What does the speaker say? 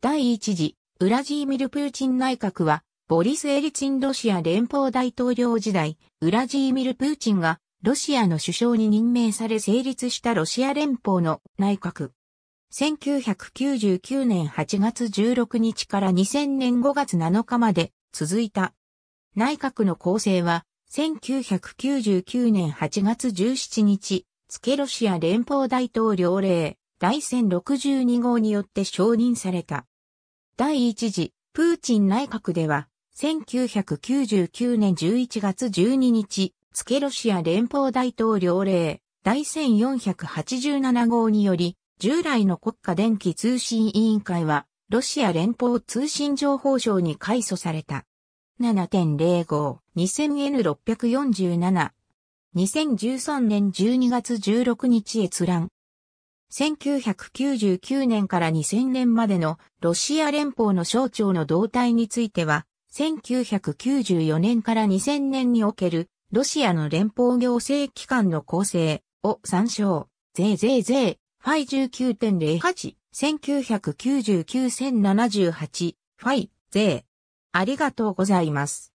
第一次、ウラジーミル・プーチン内閣は、ボリス・エリツィンロシア連邦大統領時代、ウラジーミル・プーチンが、ロシアの首相に任命され成立したロシア連邦の内閣。1999年8月16日から2000年5月7日まで続いた。内閣の構成は、1999年8月17日、ツケロシア連邦大統領令第1062号によって承認された。第一次、プーチン内閣では、1999年11月12日、ツケロシア連邦大統領令、第1487号により、従来の国家電気通信委員会は、ロシア連邦通信情報省に改組された。7.05-2000N647 2013年12月16日閲覧。1999年から2000年までのロシア連邦の省庁の動態については、1994年から2000年におけるロシアの連邦行政機関の構成を参照。ぜいぜいぜい、ファイ19.08、1999-1078、ファイ、ぜい。ありがとうございます。